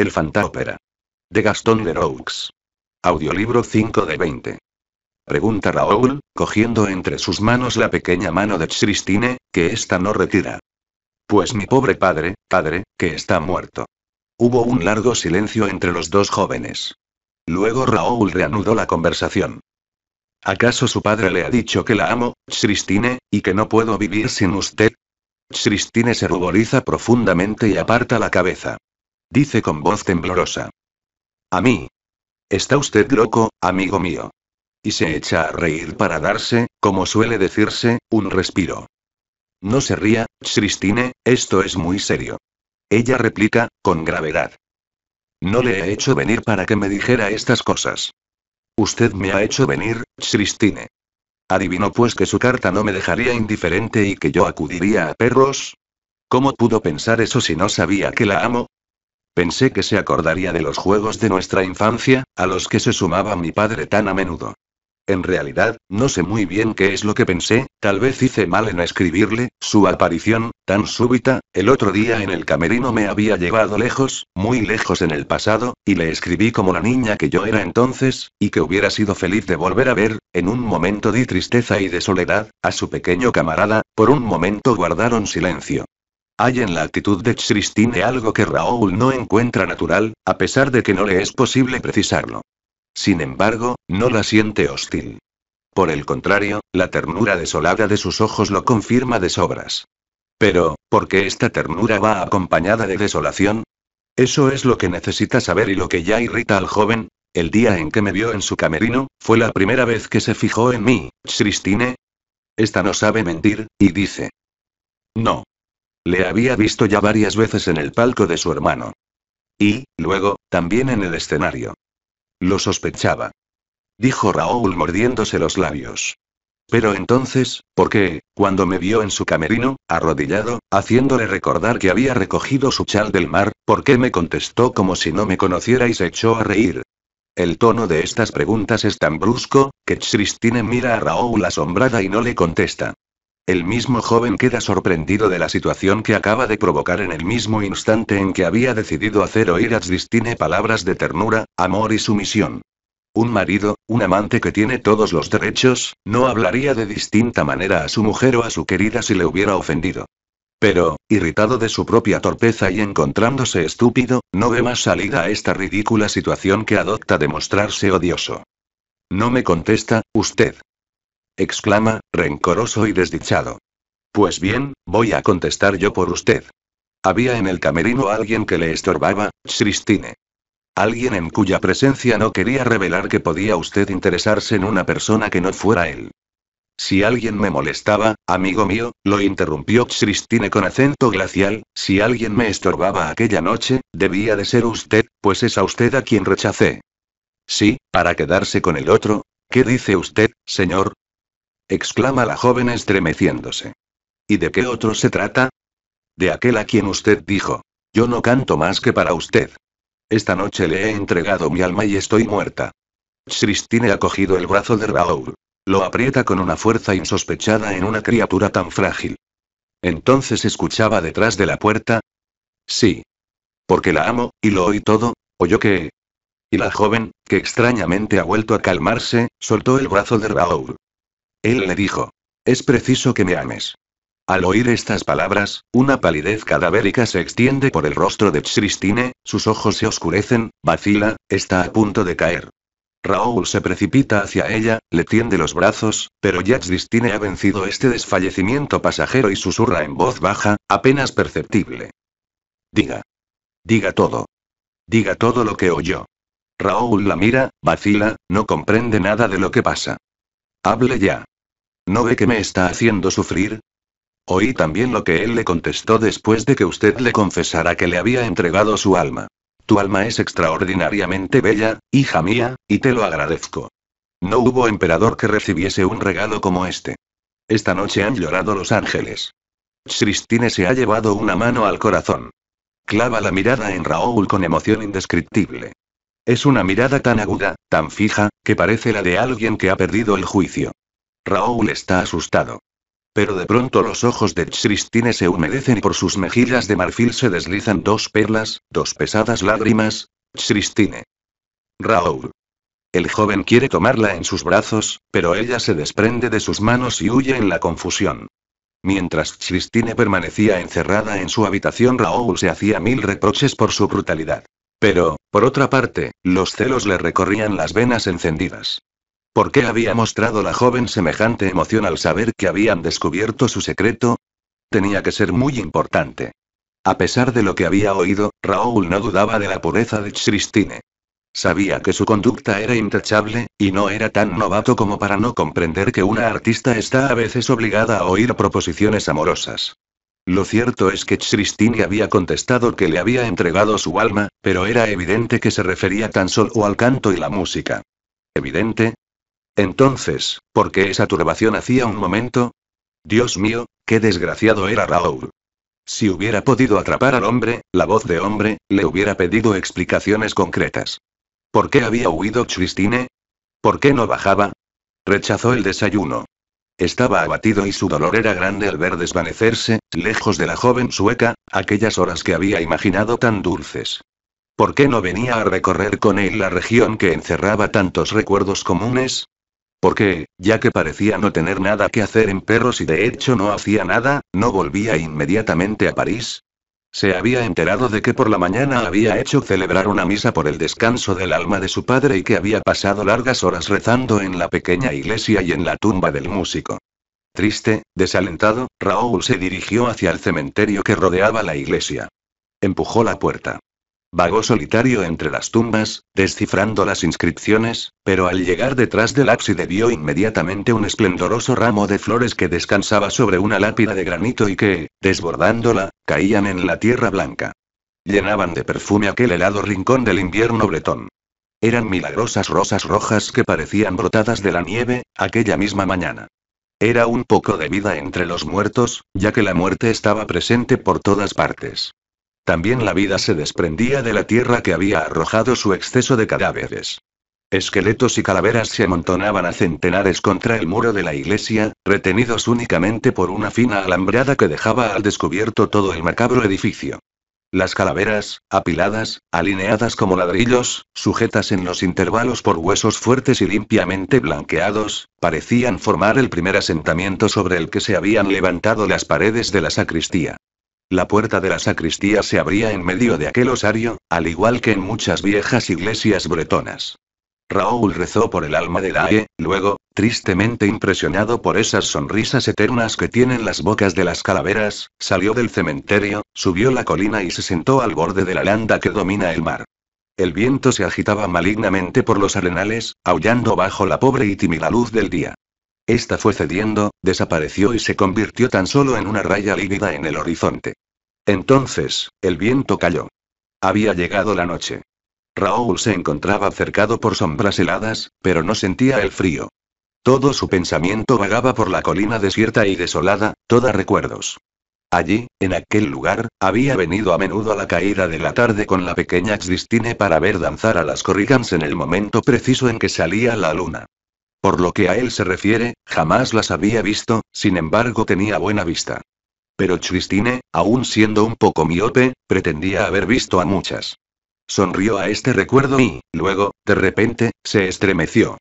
El Opera. De Gastón de Audiolibro 5 de 20. Pregunta Raúl, cogiendo entre sus manos la pequeña mano de Christine, que ésta no retira. Pues mi pobre padre, padre, que está muerto. Hubo un largo silencio entre los dos jóvenes. Luego Raúl reanudó la conversación. ¿Acaso su padre le ha dicho que la amo, Christine, y que no puedo vivir sin usted? Christine se ruboriza profundamente y aparta la cabeza dice con voz temblorosa. A mí. Está usted loco, amigo mío. Y se echa a reír para darse, como suele decirse, un respiro. No se ría, Christine, esto es muy serio. Ella replica, con gravedad. No le he hecho venir para que me dijera estas cosas. Usted me ha hecho venir, Christine. ¿Adivinó pues que su carta no me dejaría indiferente y que yo acudiría a perros? ¿Cómo pudo pensar eso si no sabía que la amo? Pensé que se acordaría de los juegos de nuestra infancia, a los que se sumaba mi padre tan a menudo. En realidad, no sé muy bien qué es lo que pensé, tal vez hice mal en escribirle, su aparición, tan súbita, el otro día en el camerino me había llevado lejos, muy lejos en el pasado, y le escribí como la niña que yo era entonces, y que hubiera sido feliz de volver a ver, en un momento de tristeza y de soledad, a su pequeño camarada, por un momento guardaron silencio, hay en la actitud de Christine algo que Raúl no encuentra natural, a pesar de que no le es posible precisarlo. Sin embargo, no la siente hostil. Por el contrario, la ternura desolada de sus ojos lo confirma de sobras. Pero, ¿por qué esta ternura va acompañada de desolación? Eso es lo que necesita saber y lo que ya irrita al joven. El día en que me vio en su camerino, fue la primera vez que se fijó en mí, Christine. Esta no sabe mentir, y dice. No, le había visto ya varias veces en el palco de su hermano. Y, luego, también en el escenario. Lo sospechaba. Dijo Raúl mordiéndose los labios. Pero entonces, ¿por qué, cuando me vio en su camerino, arrodillado, haciéndole recordar que había recogido su chal del mar, por qué me contestó como si no me conociera y se echó a reír? El tono de estas preguntas es tan brusco, que Christine mira a Raúl asombrada y no le contesta. El mismo joven queda sorprendido de la situación que acaba de provocar en el mismo instante en que había decidido hacer oír a Zdistine palabras de ternura, amor y sumisión. Un marido, un amante que tiene todos los derechos, no hablaría de distinta manera a su mujer o a su querida si le hubiera ofendido. Pero, irritado de su propia torpeza y encontrándose estúpido, no ve más salida a esta ridícula situación que adopta de mostrarse odioso. No me contesta, usted exclama, rencoroso y desdichado. Pues bien, voy a contestar yo por usted. Había en el camerino alguien que le estorbaba, Christine. Alguien en cuya presencia no quería revelar que podía usted interesarse en una persona que no fuera él. Si alguien me molestaba, amigo mío, lo interrumpió Christine con acento glacial, si alguien me estorbaba aquella noche, debía de ser usted, pues es a usted a quien rechacé. Sí, para quedarse con el otro. ¿Qué dice usted, señor? exclama la joven estremeciéndose. ¿Y de qué otro se trata? De aquel a quien usted dijo. Yo no canto más que para usted. Esta noche le he entregado mi alma y estoy muerta. Christine ha cogido el brazo de Raoul. Lo aprieta con una fuerza insospechada en una criatura tan frágil. Entonces escuchaba detrás de la puerta. Sí. Porque la amo, y lo oí todo, o yo que... Y la joven, que extrañamente ha vuelto a calmarse, soltó el brazo de Raoul. Él le dijo. Es preciso que me ames. Al oír estas palabras, una palidez cadavérica se extiende por el rostro de Christine, sus ojos se oscurecen, vacila, está a punto de caer. Raúl se precipita hacia ella, le tiende los brazos, pero ya Christine ha vencido este desfallecimiento pasajero y susurra en voz baja, apenas perceptible. Diga. Diga todo. Diga todo lo que oyó. Raúl la mira, vacila, no comprende nada de lo que pasa. Hable ya. ¿No ve que me está haciendo sufrir? Oí también lo que él le contestó después de que usted le confesara que le había entregado su alma. Tu alma es extraordinariamente bella, hija mía, y te lo agradezco. No hubo emperador que recibiese un regalo como este. Esta noche han llorado los ángeles. Christine se ha llevado una mano al corazón. Clava la mirada en Raúl con emoción indescriptible. Es una mirada tan aguda, tan fija, que parece la de alguien que ha perdido el juicio. Raúl está asustado. Pero de pronto los ojos de Christine se humedecen y por sus mejillas de marfil se deslizan dos perlas, dos pesadas lágrimas. Christine. Raúl. El joven quiere tomarla en sus brazos, pero ella se desprende de sus manos y huye en la confusión. Mientras Christine permanecía encerrada en su habitación, Raúl se hacía mil reproches por su brutalidad. Pero, por otra parte, los celos le recorrían las venas encendidas. ¿Por qué había mostrado la joven semejante emoción al saber que habían descubierto su secreto? Tenía que ser muy importante. A pesar de lo que había oído, Raúl no dudaba de la pureza de Christine. Sabía que su conducta era intachable, y no era tan novato como para no comprender que una artista está a veces obligada a oír proposiciones amorosas. Lo cierto es que Christine había contestado que le había entregado su alma, pero era evidente que se refería tan solo al canto y la música. Evidente, entonces, ¿por qué esa turbación hacía un momento? Dios mío, qué desgraciado era Raúl. Si hubiera podido atrapar al hombre, la voz de hombre, le hubiera pedido explicaciones concretas. ¿Por qué había huido Christine? ¿Por qué no bajaba? Rechazó el desayuno. Estaba abatido y su dolor era grande al ver desvanecerse, lejos de la joven sueca, aquellas horas que había imaginado tan dulces. ¿Por qué no venía a recorrer con él la región que encerraba tantos recuerdos comunes? Porque, ya que parecía no tener nada que hacer en perros y de hecho no hacía nada, no volvía inmediatamente a París. Se había enterado de que por la mañana había hecho celebrar una misa por el descanso del alma de su padre y que había pasado largas horas rezando en la pequeña iglesia y en la tumba del músico. Triste, desalentado, Raúl se dirigió hacia el cementerio que rodeaba la iglesia. Empujó la puerta. Vagó solitario entre las tumbas, descifrando las inscripciones, pero al llegar detrás del ábside vio inmediatamente un esplendoroso ramo de flores que descansaba sobre una lápida de granito y que, desbordándola, caían en la tierra blanca. Llenaban de perfume aquel helado rincón del invierno bretón. Eran milagrosas rosas rojas que parecían brotadas de la nieve, aquella misma mañana. Era un poco de vida entre los muertos, ya que la muerte estaba presente por todas partes. También la vida se desprendía de la tierra que había arrojado su exceso de cadáveres. Esqueletos y calaveras se amontonaban a centenares contra el muro de la iglesia, retenidos únicamente por una fina alambrada que dejaba al descubierto todo el macabro edificio. Las calaveras, apiladas, alineadas como ladrillos, sujetas en los intervalos por huesos fuertes y limpiamente blanqueados, parecían formar el primer asentamiento sobre el que se habían levantado las paredes de la sacristía. La puerta de la sacristía se abría en medio de aquel osario, al igual que en muchas viejas iglesias bretonas. Raúl rezó por el alma de E, luego, tristemente impresionado por esas sonrisas eternas que tienen las bocas de las calaveras, salió del cementerio, subió la colina y se sentó al borde de la landa que domina el mar. El viento se agitaba malignamente por los arenales, aullando bajo la pobre y tímida luz del día. Esta fue cediendo, desapareció y se convirtió tan solo en una raya lívida en el horizonte. Entonces, el viento cayó. Había llegado la noche. Raúl se encontraba cercado por sombras heladas, pero no sentía el frío. Todo su pensamiento vagaba por la colina desierta y desolada, toda recuerdos. Allí, en aquel lugar, había venido a menudo a la caída de la tarde con la pequeña Christine para ver danzar a las Corrigans en el momento preciso en que salía la luna. Por lo que a él se refiere, jamás las había visto, sin embargo tenía buena vista. Pero Christine, aún siendo un poco miope, pretendía haber visto a muchas. Sonrió a este recuerdo y, luego, de repente, se estremeció.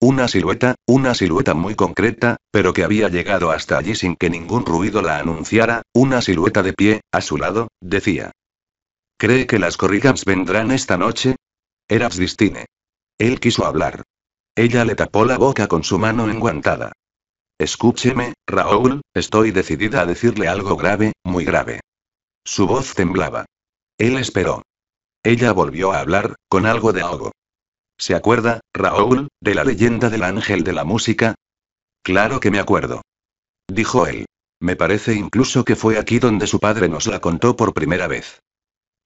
Una silueta, una silueta muy concreta, pero que había llegado hasta allí sin que ningún ruido la anunciara, una silueta de pie, a su lado, decía. ¿Cree que las Corrigans vendrán esta noche? Era Christine. Él quiso hablar, ella le tapó la boca con su mano enguantada. Escúcheme, Raúl, estoy decidida a decirle algo grave, muy grave. Su voz temblaba. Él esperó. Ella volvió a hablar, con algo de ahogo. ¿Se acuerda, Raúl, de la leyenda del ángel de la música? Claro que me acuerdo. Dijo él. Me parece incluso que fue aquí donde su padre nos la contó por primera vez.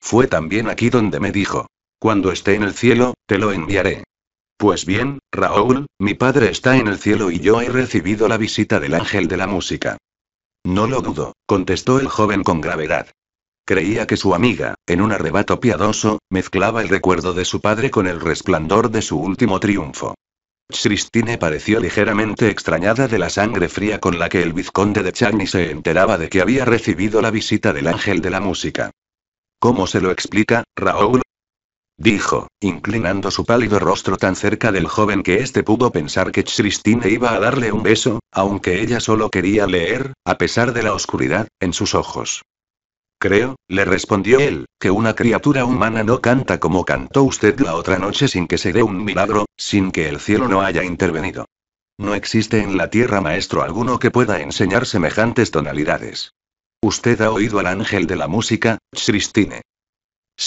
Fue también aquí donde me dijo. Cuando esté en el cielo, te lo enviaré. Pues bien, Raúl, mi padre está en el cielo y yo he recibido la visita del ángel de la música. No lo dudo, contestó el joven con gravedad. Creía que su amiga, en un arrebato piadoso, mezclaba el recuerdo de su padre con el resplandor de su último triunfo. Christine pareció ligeramente extrañada de la sangre fría con la que el vizconde de Chagny se enteraba de que había recibido la visita del ángel de la música. ¿Cómo se lo explica, Raúl? dijo, inclinando su pálido rostro tan cerca del joven que éste pudo pensar que Christine iba a darle un beso, aunque ella solo quería leer, a pesar de la oscuridad, en sus ojos. Creo, le respondió él, que una criatura humana no canta como cantó usted la otra noche sin que se dé un milagro, sin que el cielo no haya intervenido. No existe en la tierra maestro alguno que pueda enseñar semejantes tonalidades. Usted ha oído al ángel de la música, Christine.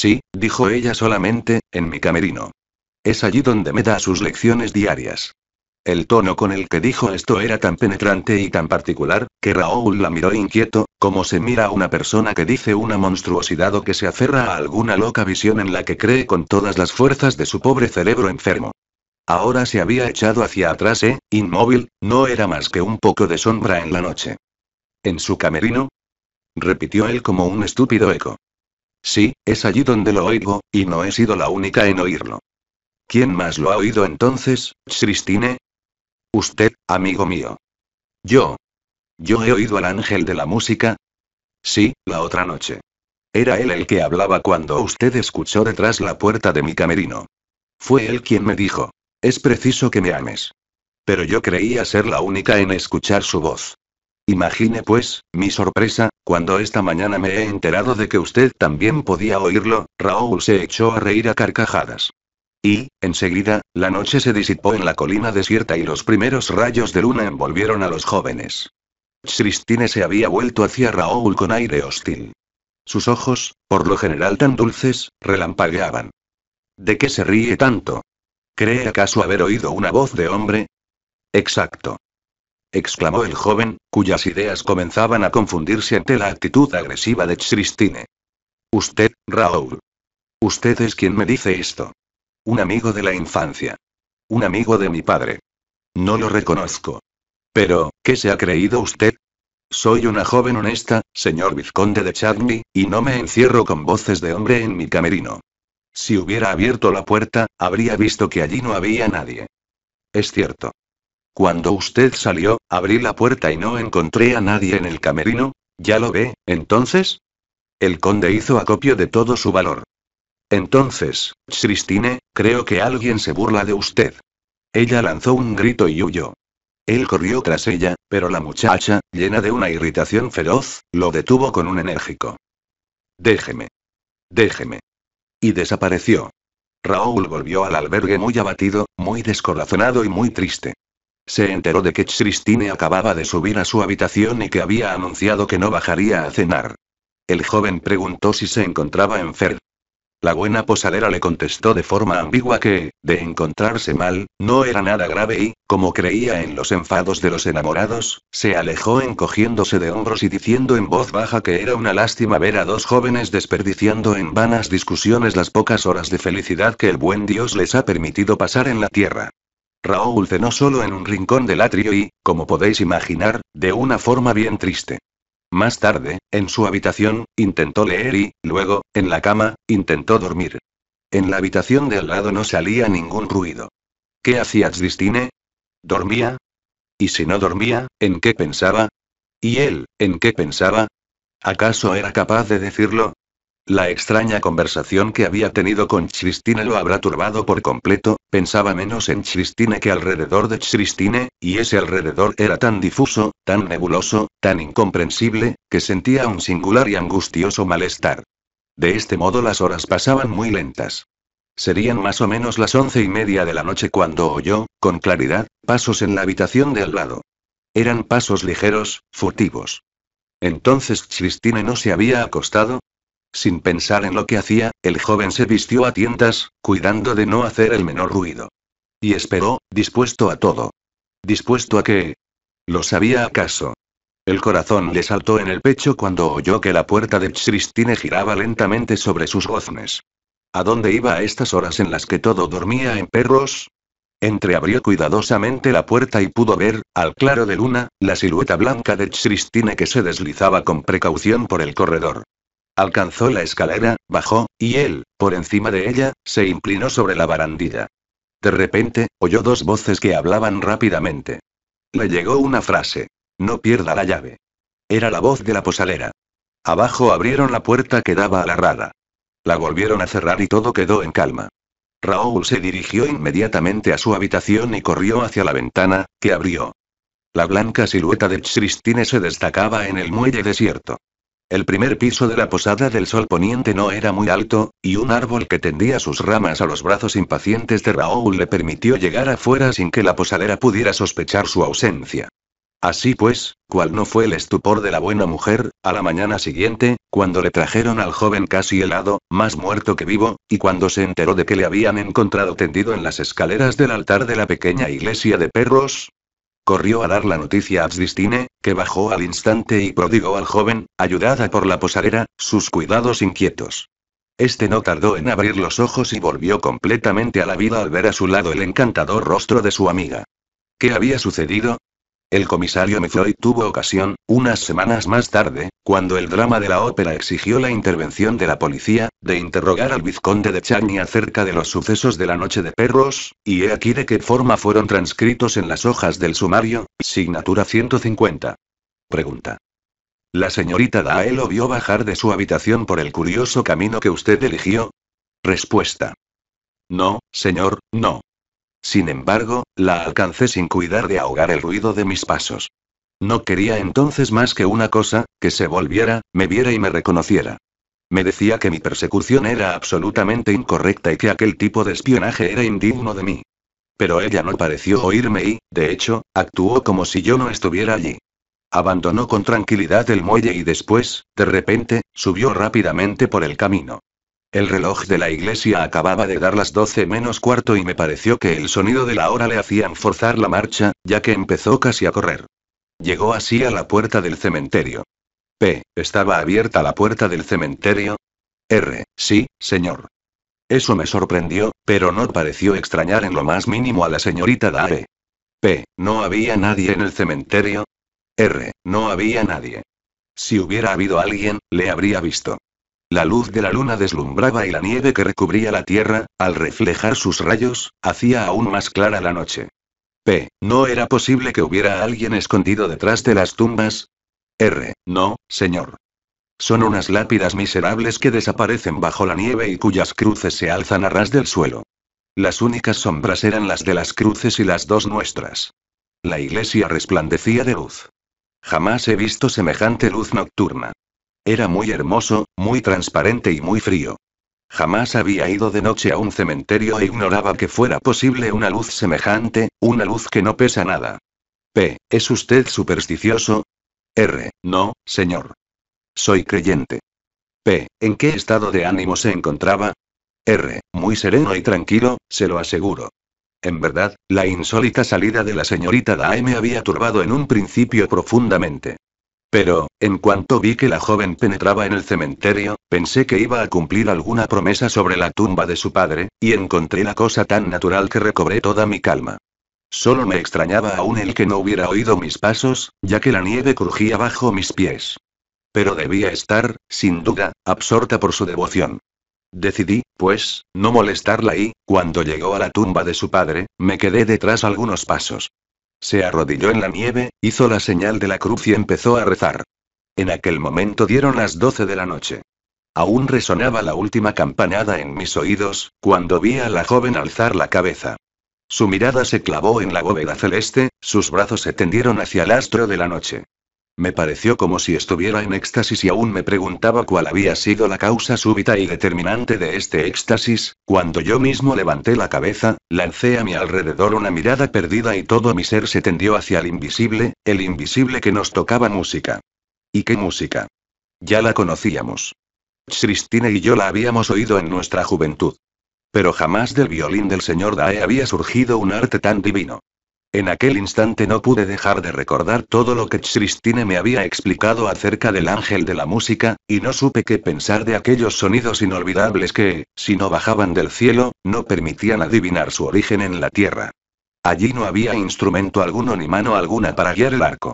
Sí, dijo ella solamente, en mi camerino. Es allí donde me da sus lecciones diarias. El tono con el que dijo esto era tan penetrante y tan particular, que Raúl la miró inquieto, como se mira a una persona que dice una monstruosidad o que se aferra a alguna loca visión en la que cree con todas las fuerzas de su pobre cerebro enfermo. Ahora se había echado hacia atrás e, inmóvil, no era más que un poco de sombra en la noche. ¿En su camerino? repitió él como un estúpido eco. Sí, es allí donde lo oigo, y no he sido la única en oírlo. ¿Quién más lo ha oído entonces, Christine? Usted, amigo mío. Yo. Yo he oído al ángel de la música. Sí, la otra noche. Era él el que hablaba cuando usted escuchó detrás la puerta de mi camerino. Fue él quien me dijo, es preciso que me ames. Pero yo creía ser la única en escuchar su voz. Imagine pues, mi sorpresa, cuando esta mañana me he enterado de que usted también podía oírlo, Raúl se echó a reír a carcajadas. Y, enseguida, la noche se disipó en la colina desierta y los primeros rayos de luna envolvieron a los jóvenes. Christine se había vuelto hacia Raúl con aire hostil. Sus ojos, por lo general tan dulces, relampagueaban. ¿De qué se ríe tanto? ¿Cree acaso haber oído una voz de hombre? Exacto exclamó el joven, cuyas ideas comenzaban a confundirse ante la actitud agresiva de Christine. Usted, Raúl. Usted es quien me dice esto. Un amigo de la infancia. Un amigo de mi padre. No lo reconozco. Pero, ¿qué se ha creído usted? Soy una joven honesta, señor vizconde de Chagny, y no me encierro con voces de hombre en mi camerino. Si hubiera abierto la puerta, habría visto que allí no había nadie. Es cierto. Cuando usted salió, abrí la puerta y no encontré a nadie en el camerino. ¿Ya lo ve, entonces? El conde hizo acopio de todo su valor. Entonces, Christine, creo que alguien se burla de usted. Ella lanzó un grito y huyó. Él corrió tras ella, pero la muchacha, llena de una irritación feroz, lo detuvo con un enérgico. Déjeme. Déjeme. Y desapareció. Raúl volvió al albergue muy abatido, muy descorazonado y muy triste. Se enteró de que Christine acababa de subir a su habitación y que había anunciado que no bajaría a cenar. El joven preguntó si se encontraba enfermo. La buena posadera le contestó de forma ambigua que, de encontrarse mal, no era nada grave y, como creía en los enfados de los enamorados, se alejó encogiéndose de hombros y diciendo en voz baja que era una lástima ver a dos jóvenes desperdiciando en vanas discusiones las pocas horas de felicidad que el buen Dios les ha permitido pasar en la tierra. Raúl cenó solo en un rincón del atrio y, como podéis imaginar, de una forma bien triste. Más tarde, en su habitación, intentó leer y, luego, en la cama, intentó dormir. En la habitación de al lado no salía ningún ruido. ¿Qué hacía Zdistine? ¿Dormía? ¿Y si no dormía, en qué pensaba? ¿Y él, en qué pensaba? ¿Acaso era capaz de decirlo? La extraña conversación que había tenido con Christine lo habrá turbado por completo, pensaba menos en Christine que alrededor de Christine, y ese alrededor era tan difuso, tan nebuloso, tan incomprensible, que sentía un singular y angustioso malestar. De este modo las horas pasaban muy lentas. Serían más o menos las once y media de la noche cuando oyó, con claridad, pasos en la habitación de al lado. Eran pasos ligeros, furtivos. Entonces Christine no se había acostado, sin pensar en lo que hacía, el joven se vistió a tientas, cuidando de no hacer el menor ruido. Y esperó, dispuesto a todo. ¿Dispuesto a qué? ¿Lo sabía acaso? El corazón le saltó en el pecho cuando oyó que la puerta de Christine giraba lentamente sobre sus goznes. ¿A dónde iba a estas horas en las que todo dormía en perros? Entreabrió cuidadosamente la puerta y pudo ver, al claro de luna, la silueta blanca de Christine que se deslizaba con precaución por el corredor. Alcanzó la escalera, bajó, y él, por encima de ella, se inclinó sobre la barandilla. De repente, oyó dos voces que hablaban rápidamente. Le llegó una frase. No pierda la llave. Era la voz de la posalera. Abajo abrieron la puerta que daba a la rada. La volvieron a cerrar y todo quedó en calma. Raúl se dirigió inmediatamente a su habitación y corrió hacia la ventana, que abrió. La blanca silueta de Christine se destacaba en el muelle desierto. El primer piso de la Posada del Sol Poniente no era muy alto, y un árbol que tendía sus ramas a los brazos impacientes de Raúl le permitió llegar afuera sin que la posadera pudiera sospechar su ausencia. Así pues, cual no fue el estupor de la buena mujer, a la mañana siguiente, cuando le trajeron al joven casi helado, más muerto que vivo, y cuando se enteró de que le habían encontrado tendido en las escaleras del altar de la pequeña iglesia de perros, Corrió a dar la noticia a Absistine, que bajó al instante y prodigó al joven, ayudada por la posarera, sus cuidados inquietos. Este no tardó en abrir los ojos y volvió completamente a la vida al ver a su lado el encantador rostro de su amiga. ¿Qué había sucedido? El comisario Mefloy tuvo ocasión, unas semanas más tarde, cuando el drama de la ópera exigió la intervención de la policía, de interrogar al vizconde de Chagny acerca de los sucesos de la noche de perros, y he aquí de qué forma fueron transcritos en las hojas del sumario, signatura 150. Pregunta. La señorita Daelo vio bajar de su habitación por el curioso camino que usted eligió. Respuesta. No, señor, no. Sin embargo, la alcancé sin cuidar de ahogar el ruido de mis pasos. No quería entonces más que una cosa, que se volviera, me viera y me reconociera. Me decía que mi persecución era absolutamente incorrecta y que aquel tipo de espionaje era indigno de mí. Pero ella no pareció oírme y, de hecho, actuó como si yo no estuviera allí. Abandonó con tranquilidad el muelle y después, de repente, subió rápidamente por el camino. El reloj de la iglesia acababa de dar las 12 menos cuarto y me pareció que el sonido de la hora le hacían forzar la marcha, ya que empezó casi a correr. Llegó así a la puerta del cementerio. P. ¿Estaba abierta la puerta del cementerio? R. Sí, señor. Eso me sorprendió, pero no pareció extrañar en lo más mínimo a la señorita Dae. P. ¿No había nadie en el cementerio? R. No había nadie. Si hubiera habido alguien, le habría visto. La luz de la luna deslumbraba y la nieve que recubría la tierra, al reflejar sus rayos, hacía aún más clara la noche. P. No era posible que hubiera alguien escondido detrás de las tumbas. R. No, señor. Son unas lápidas miserables que desaparecen bajo la nieve y cuyas cruces se alzan a ras del suelo. Las únicas sombras eran las de las cruces y las dos nuestras. La iglesia resplandecía de luz. Jamás he visto semejante luz nocturna. Era muy hermoso, muy transparente y muy frío. Jamás había ido de noche a un cementerio e ignoraba que fuera posible una luz semejante, una luz que no pesa nada. P. ¿Es usted supersticioso? R. No, señor. Soy creyente. P. ¿En qué estado de ánimo se encontraba? R. Muy sereno y tranquilo, se lo aseguro. En verdad, la insólita salida de la señorita Dae había turbado en un principio profundamente. Pero, en cuanto vi que la joven penetraba en el cementerio, pensé que iba a cumplir alguna promesa sobre la tumba de su padre, y encontré la cosa tan natural que recobré toda mi calma. Solo me extrañaba aún el que no hubiera oído mis pasos, ya que la nieve crujía bajo mis pies. Pero debía estar, sin duda, absorta por su devoción. Decidí, pues, no molestarla y, cuando llegó a la tumba de su padre, me quedé detrás algunos pasos. Se arrodilló en la nieve, hizo la señal de la cruz y empezó a rezar. En aquel momento dieron las doce de la noche. Aún resonaba la última campanada en mis oídos, cuando vi a la joven alzar la cabeza. Su mirada se clavó en la bóveda celeste, sus brazos se tendieron hacia el astro de la noche. Me pareció como si estuviera en éxtasis y aún me preguntaba cuál había sido la causa súbita y determinante de este éxtasis, cuando yo mismo levanté la cabeza, lancé a mi alrededor una mirada perdida y todo mi ser se tendió hacia el invisible, el invisible que nos tocaba música. ¿Y qué música? Ya la conocíamos. Cristina y yo la habíamos oído en nuestra juventud. Pero jamás del violín del señor Dae había surgido un arte tan divino. En aquel instante no pude dejar de recordar todo lo que Christine me había explicado acerca del ángel de la música, y no supe qué pensar de aquellos sonidos inolvidables que, si no bajaban del cielo, no permitían adivinar su origen en la tierra. Allí no había instrumento alguno ni mano alguna para guiar el arco.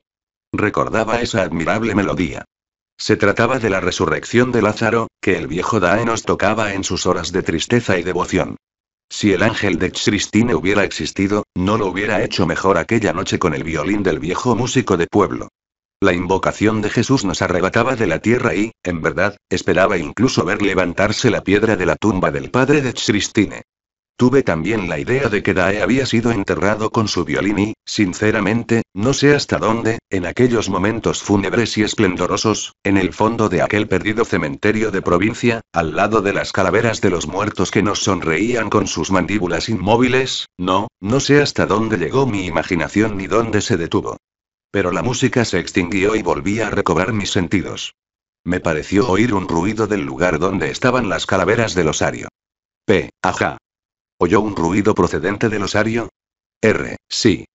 Recordaba esa admirable melodía. Se trataba de la resurrección de Lázaro, que el viejo Daenos tocaba en sus horas de tristeza y devoción. Si el ángel de Christine hubiera existido, no lo hubiera hecho mejor aquella noche con el violín del viejo músico de pueblo. La invocación de Jesús nos arrebataba de la tierra y, en verdad, esperaba incluso ver levantarse la piedra de la tumba del padre de Christine. Tuve también la idea de que Dae había sido enterrado con su violín y, sinceramente, no sé hasta dónde, en aquellos momentos fúnebres y esplendorosos, en el fondo de aquel perdido cementerio de provincia, al lado de las calaveras de los muertos que nos sonreían con sus mandíbulas inmóviles, no, no sé hasta dónde llegó mi imaginación ni dónde se detuvo. Pero la música se extinguió y volví a recobrar mis sentidos. Me pareció oír un ruido del lugar donde estaban las calaveras del osario. P. Ajá. ¿Oyó un ruido procedente del osario? R. Sí.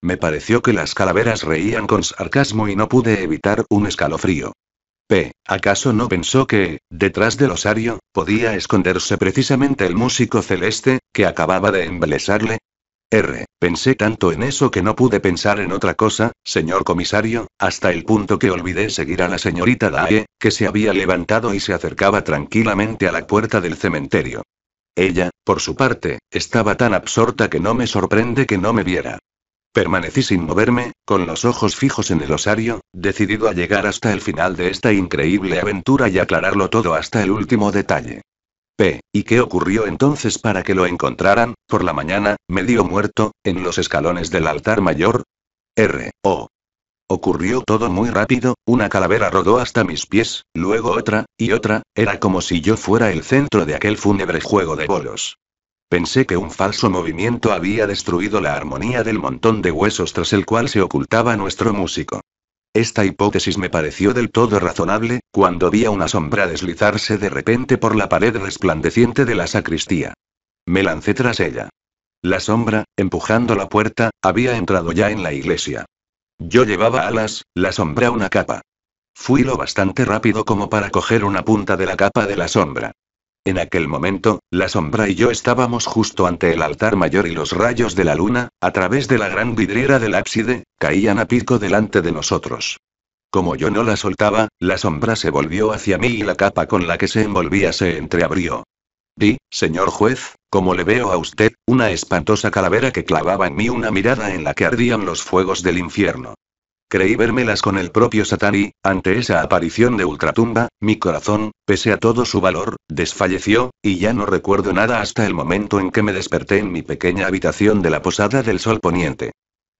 Me pareció que las calaveras reían con sarcasmo y no pude evitar un escalofrío. P. ¿Acaso no pensó que, detrás del osario, podía esconderse precisamente el músico celeste, que acababa de embelesarle? R. Pensé tanto en eso que no pude pensar en otra cosa, señor comisario, hasta el punto que olvidé seguir a la señorita Dae, que se había levantado y se acercaba tranquilamente a la puerta del cementerio. Ella, por su parte, estaba tan absorta que no me sorprende que no me viera. Permanecí sin moverme, con los ojos fijos en el osario, decidido a llegar hasta el final de esta increíble aventura y aclararlo todo hasta el último detalle. P. ¿Y qué ocurrió entonces para que lo encontraran, por la mañana, medio muerto, en los escalones del altar mayor? R. O. Ocurrió todo muy rápido, una calavera rodó hasta mis pies, luego otra, y otra, era como si yo fuera el centro de aquel fúnebre juego de bolos. Pensé que un falso movimiento había destruido la armonía del montón de huesos tras el cual se ocultaba nuestro músico. Esta hipótesis me pareció del todo razonable, cuando vi a una sombra deslizarse de repente por la pared resplandeciente de la sacristía. Me lancé tras ella. La sombra, empujando la puerta, había entrado ya en la iglesia. Yo llevaba alas, la sombra una capa. Fui lo bastante rápido como para coger una punta de la capa de la sombra. En aquel momento, la sombra y yo estábamos justo ante el altar mayor y los rayos de la luna, a través de la gran vidriera del ábside, caían a pico delante de nosotros. Como yo no la soltaba, la sombra se volvió hacia mí y la capa con la que se envolvía se entreabrió. Di, señor juez, como le veo a usted, una espantosa calavera que clavaba en mí una mirada en la que ardían los fuegos del infierno. Creí vérmelas con el propio Satán y, ante esa aparición de ultratumba, mi corazón, pese a todo su valor, desfalleció, y ya no recuerdo nada hasta el momento en que me desperté en mi pequeña habitación de la Posada del Sol Poniente.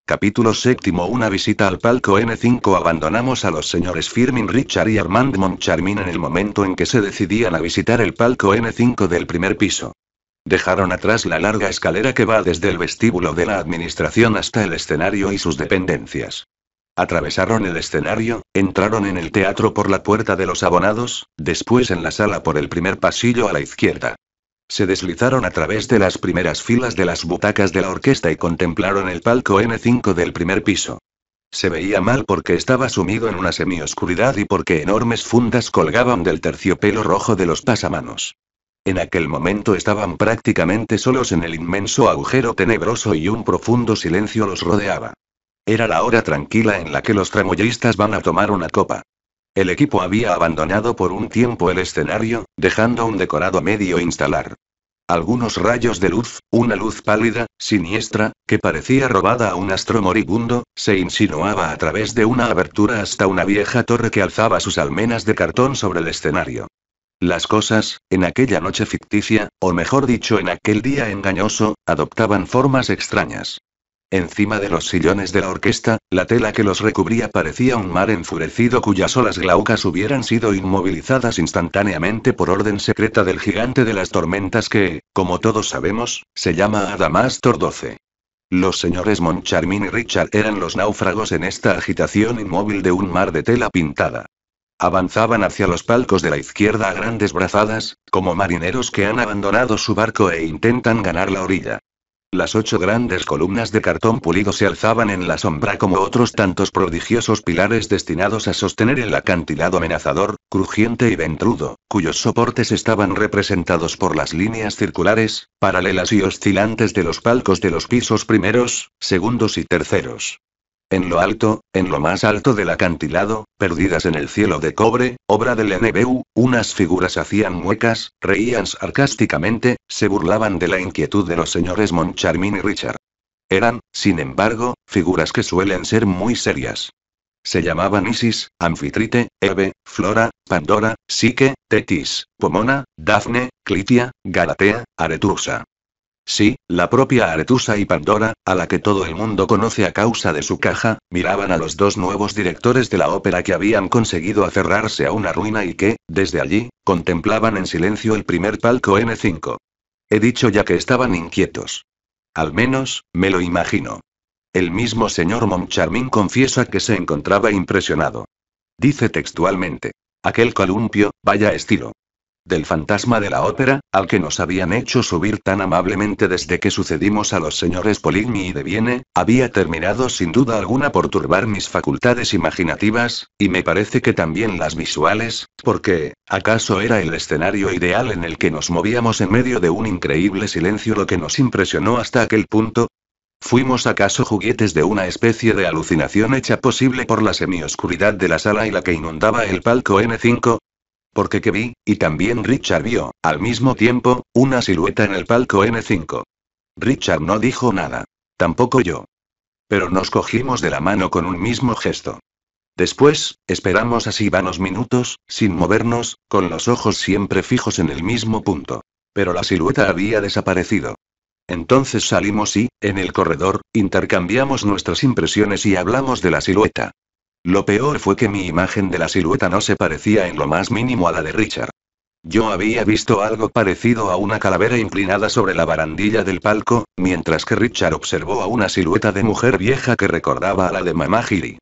Capítulo séptimo Una visita al palco N5 Abandonamos a los señores Firmin Richard y Armand Moncharmin en el momento en que se decidían a visitar el palco N5 del primer piso. Dejaron atrás la larga escalera que va desde el vestíbulo de la administración hasta el escenario y sus dependencias. Atravesaron el escenario, entraron en el teatro por la puerta de los abonados, después en la sala por el primer pasillo a la izquierda. Se deslizaron a través de las primeras filas de las butacas de la orquesta y contemplaron el palco N5 del primer piso. Se veía mal porque estaba sumido en una semioscuridad y porque enormes fundas colgaban del terciopelo rojo de los pasamanos. En aquel momento estaban prácticamente solos en el inmenso agujero tenebroso y un profundo silencio los rodeaba. Era la hora tranquila en la que los tramoyistas van a tomar una copa. El equipo había abandonado por un tiempo el escenario, dejando un decorado medio instalar. Algunos rayos de luz, una luz pálida, siniestra, que parecía robada a un astro moribundo, se insinuaba a través de una abertura hasta una vieja torre que alzaba sus almenas de cartón sobre el escenario. Las cosas, en aquella noche ficticia, o mejor dicho en aquel día engañoso, adoptaban formas extrañas. Encima de los sillones de la orquesta, la tela que los recubría parecía un mar enfurecido cuyas olas glaucas hubieran sido inmovilizadas instantáneamente por orden secreta del gigante de las tormentas que, como todos sabemos, se llama Adamastor XII. Los señores Moncharmin y Richard eran los náufragos en esta agitación inmóvil de un mar de tela pintada. Avanzaban hacia los palcos de la izquierda a grandes brazadas, como marineros que han abandonado su barco e intentan ganar la orilla. Las ocho grandes columnas de cartón pulido se alzaban en la sombra como otros tantos prodigiosos pilares destinados a sostener el acantilado amenazador, crujiente y ventrudo, cuyos soportes estaban representados por las líneas circulares, paralelas y oscilantes de los palcos de los pisos primeros, segundos y terceros. En lo alto, en lo más alto del acantilado, perdidas en el cielo de cobre, obra del NBU, unas figuras hacían muecas, reían sarcásticamente, se burlaban de la inquietud de los señores Moncharmin y Richard. Eran, sin embargo, figuras que suelen ser muy serias. Se llamaban Isis, Anfitrite, Eve, Flora, Pandora, Psique, Tetis, Pomona, Dafne, Clitia, Galatea, Aretusa. Sí, la propia Aretusa y Pandora, a la que todo el mundo conoce a causa de su caja, miraban a los dos nuevos directores de la ópera que habían conseguido aferrarse a una ruina y que, desde allí, contemplaban en silencio el primer palco N5. He dicho ya que estaban inquietos. Al menos, me lo imagino. El mismo señor Moncharmin confiesa que se encontraba impresionado. Dice textualmente. Aquel columpio, vaya estilo del fantasma de la ópera, al que nos habían hecho subir tan amablemente desde que sucedimos a los señores Poligny y de Viene, había terminado sin duda alguna por turbar mis facultades imaginativas, y me parece que también las visuales, porque, ¿acaso era el escenario ideal en el que nos movíamos en medio de un increíble silencio lo que nos impresionó hasta aquel punto? ¿Fuimos acaso juguetes de una especie de alucinación hecha posible por la semioscuridad de la sala y la que inundaba el palco N5? porque que vi, y también Richard vio, al mismo tiempo, una silueta en el palco N5. Richard no dijo nada. Tampoco yo. Pero nos cogimos de la mano con un mismo gesto. Después, esperamos así vanos minutos, sin movernos, con los ojos siempre fijos en el mismo punto. Pero la silueta había desaparecido. Entonces salimos y, en el corredor, intercambiamos nuestras impresiones y hablamos de la silueta. Lo peor fue que mi imagen de la silueta no se parecía en lo más mínimo a la de Richard. Yo había visto algo parecido a una calavera inclinada sobre la barandilla del palco, mientras que Richard observó a una silueta de mujer vieja que recordaba a la de Mamá Giri.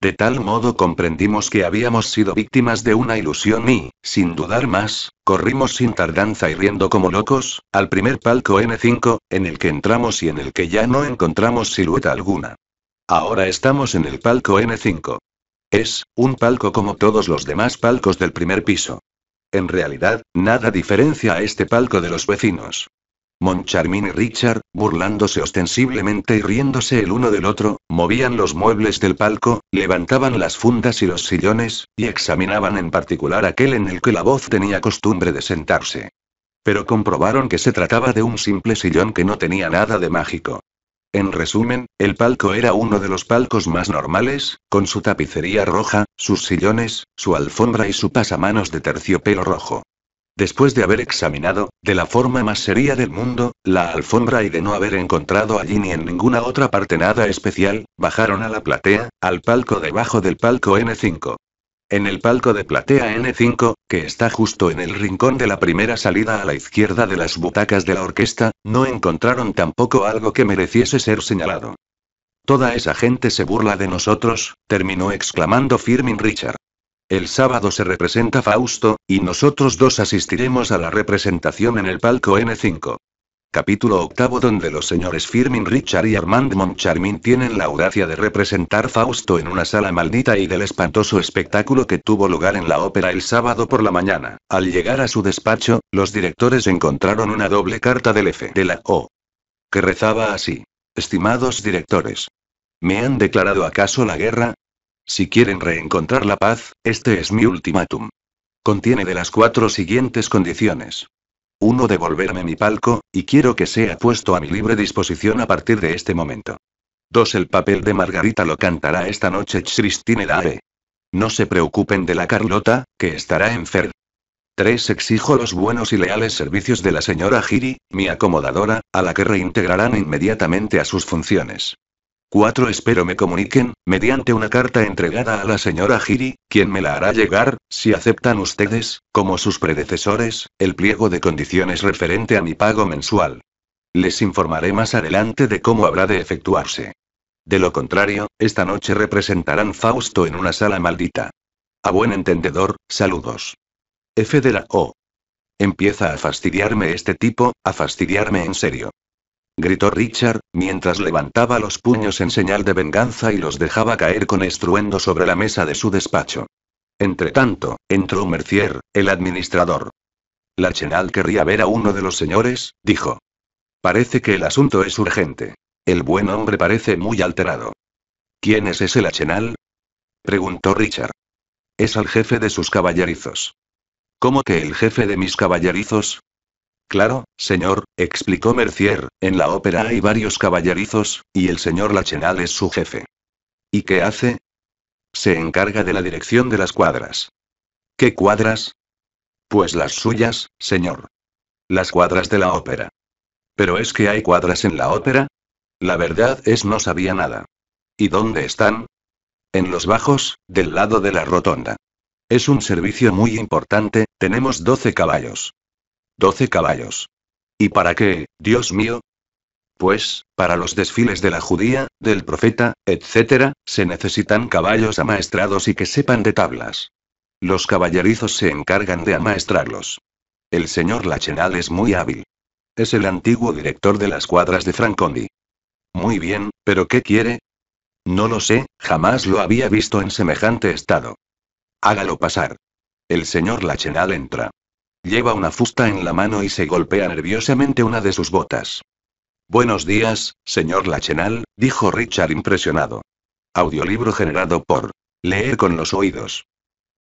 De tal modo comprendimos que habíamos sido víctimas de una ilusión y, sin dudar más, corrimos sin tardanza y riendo como locos, al primer palco N5, en el que entramos y en el que ya no encontramos silueta alguna. Ahora estamos en el palco N5. Es, un palco como todos los demás palcos del primer piso. En realidad, nada diferencia a este palco de los vecinos. Moncharmin y Richard, burlándose ostensiblemente y riéndose el uno del otro, movían los muebles del palco, levantaban las fundas y los sillones, y examinaban en particular aquel en el que la voz tenía costumbre de sentarse. Pero comprobaron que se trataba de un simple sillón que no tenía nada de mágico. En resumen, el palco era uno de los palcos más normales, con su tapicería roja, sus sillones, su alfombra y su pasamanos de terciopelo rojo. Después de haber examinado, de la forma más seria del mundo, la alfombra y de no haber encontrado allí ni en ninguna otra parte nada especial, bajaron a la platea, al palco debajo del palco N5. En el palco de platea N5, que está justo en el rincón de la primera salida a la izquierda de las butacas de la orquesta, no encontraron tampoco algo que mereciese ser señalado. Toda esa gente se burla de nosotros, terminó exclamando Firmin Richard. El sábado se representa Fausto, y nosotros dos asistiremos a la representación en el palco N5. Capítulo octavo donde los señores Firmin Richard y Armand Moncharmin tienen la audacia de representar Fausto en una sala maldita y del espantoso espectáculo que tuvo lugar en la ópera el sábado por la mañana. Al llegar a su despacho, los directores encontraron una doble carta del F de la O. Que rezaba así. Estimados directores. ¿Me han declarado acaso la guerra? Si quieren reencontrar la paz, este es mi ultimátum. Contiene de las cuatro siguientes condiciones. 1. devolverme mi palco, y quiero que sea puesto a mi libre disposición a partir de este momento. 2. El papel de Margarita lo cantará esta noche Christine Dare. No se preocupen de la Carlota, que estará enferma. 3. Exijo los buenos y leales servicios de la señora Giri, mi acomodadora, a la que reintegrarán inmediatamente a sus funciones. 4. Espero me comuniquen, mediante una carta entregada a la señora Giri, quien me la hará llegar, si aceptan ustedes, como sus predecesores, el pliego de condiciones referente a mi pago mensual. Les informaré más adelante de cómo habrá de efectuarse. De lo contrario, esta noche representarán Fausto en una sala maldita. A buen entendedor, saludos. F de la O. Empieza a fastidiarme este tipo, a fastidiarme en serio gritó Richard, mientras levantaba los puños en señal de venganza y los dejaba caer con estruendo sobre la mesa de su despacho. Entretanto, entró Mercier, el administrador. La Chenal querría ver a uno de los señores, dijo. Parece que el asunto es urgente. El buen hombre parece muy alterado. ¿Quién es ese Lachenal? preguntó Richard. Es el jefe de sus caballerizos. ¿Cómo que el jefe de mis caballerizos? Claro, señor, explicó Mercier, en la ópera hay varios caballerizos, y el señor Lachenal es su jefe. ¿Y qué hace? Se encarga de la dirección de las cuadras. ¿Qué cuadras? Pues las suyas, señor. Las cuadras de la ópera. ¿Pero es que hay cuadras en la ópera? La verdad es no sabía nada. ¿Y dónde están? En los bajos, del lado de la rotonda. Es un servicio muy importante, tenemos 12 caballos. Doce caballos. ¿Y para qué, Dios mío? Pues, para los desfiles de la judía, del profeta, etc., se necesitan caballos amaestrados y que sepan de tablas. Los caballerizos se encargan de amaestrarlos. El señor Lachenal es muy hábil. Es el antiguo director de las cuadras de Francondi. Muy bien, pero ¿qué quiere? No lo sé, jamás lo había visto en semejante estado. Hágalo pasar. El señor Lachenal entra. Lleva una fusta en la mano y se golpea nerviosamente una de sus botas. Buenos días, señor Lachenal, dijo Richard impresionado. Audiolibro generado por Leer con los oídos.